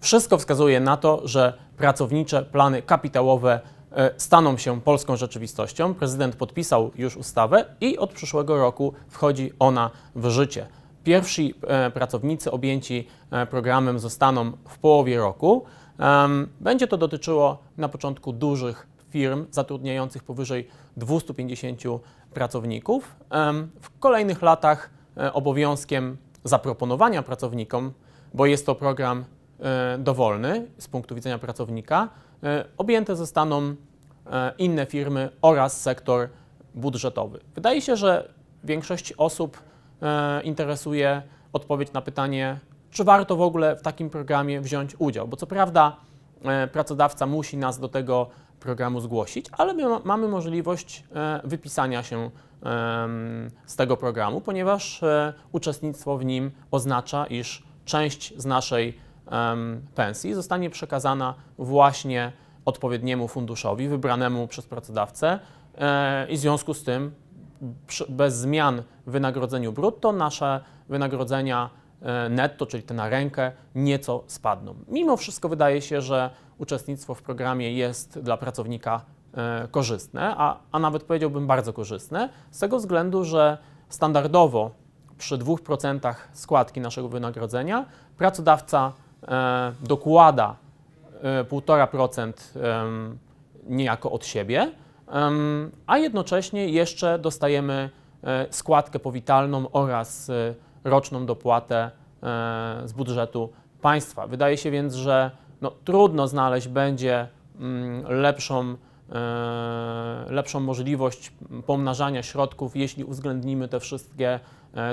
Wszystko wskazuje na to, że pracownicze plany kapitałowe e, staną się polską rzeczywistością. Prezydent podpisał już ustawę i od przyszłego roku wchodzi ona w życie. Pierwsi e, pracownicy objęci e, programem zostaną w połowie roku. Będzie to dotyczyło na początku dużych firm zatrudniających powyżej 250 pracowników. W kolejnych latach obowiązkiem zaproponowania pracownikom, bo jest to program E, dowolny z punktu widzenia pracownika, e, objęte zostaną e, inne firmy oraz sektor budżetowy. Wydaje się, że większość osób interesuje odpowiedź na pytanie, czy warto w ogóle w takim programie wziąć udział, bo co prawda pracodawca musi nas do tego programu zgłosić, ale my mamy możliwość wypisania się z tego programu, ponieważ uczestnictwo w nim oznacza, iż część z naszej pensji zostanie przekazana właśnie odpowiedniemu funduszowi wybranemu przez pracodawcę e, i w związku z tym bez zmian w wynagrodzeniu brutto nasze wynagrodzenia e, netto, czyli te na rękę, nieco spadną. Mimo wszystko wydaje się, że uczestnictwo w programie jest dla pracownika e, korzystne, a, a nawet powiedziałbym bardzo korzystne, z tego względu, że standardowo przy 2% składki naszego wynagrodzenia pracodawca E, dokłada 1,5% e, niejako od siebie, a jednocześnie jeszcze dostajemy e, składkę powitalną oraz roczną dopłatę z budżetu państwa. Wydaje się więc, że no, trudno znaleźć będzie mm, lepszą, lepszą możliwość pomnażania środków, jeśli uwzględnimy te wszystkie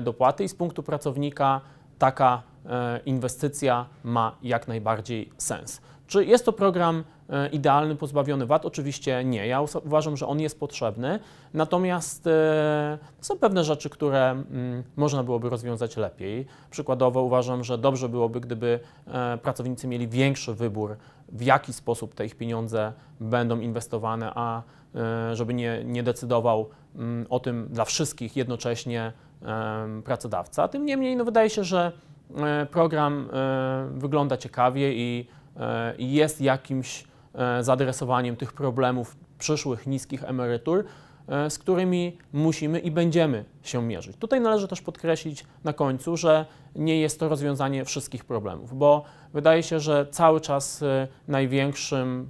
dopłaty i z punktu pracownika taka e, inwestycja ma jak najbardziej sens. Czy jest to program e, idealny, pozbawiony wad? Oczywiście nie. Ja uważam, że on jest potrzebny, natomiast e, są pewne rzeczy, które mm, można byłoby rozwiązać lepiej. Przykładowo uważam, że dobrze byłoby, gdyby e, pracownicy mieli większy wybór, w jaki sposób te ich pieniądze będą inwestowane, a żeby nie, nie decydował mm, o tym dla wszystkich jednocześnie pracodawca. Tym niemniej no, wydaje się, że program wygląda ciekawie i E, jest jakimś e, zaadresowaniem tych problemów przyszłych niskich emerytur, e, z którymi musimy i będziemy się mierzyć. Tutaj należy też podkreślić na końcu, że nie jest to rozwiązanie wszystkich problemów, bo wydaje się, że cały czas największym,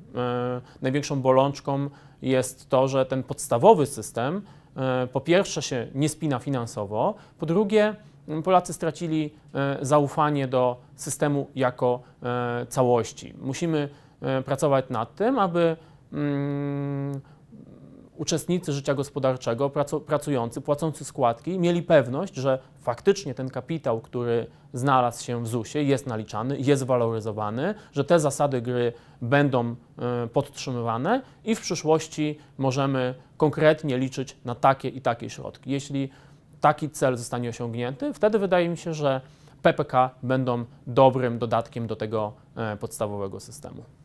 największą bolączką jest to, że ten podstawowy system po pierwsze się nie spina finansowo, po drugie Polacy stracili e, zaufanie do systemu jako e, całości. Musimy e, pracować nad tym, aby mm, uczestnicy życia gospodarczego, pracujący, płacący składki, mieli pewność, że faktycznie ten kapitał, który znalazł się w ZUS-ie, jest naliczany, jest waloryzowany, że te zasady gry będą podtrzymywane i w przyszłości możemy konkretnie liczyć na takie i takie środki. Jeśli taki cel zostanie osiągnięty, wtedy wydaje mi się, że PPK będą dobrym dodatkiem do tego e, podstawowego systemu.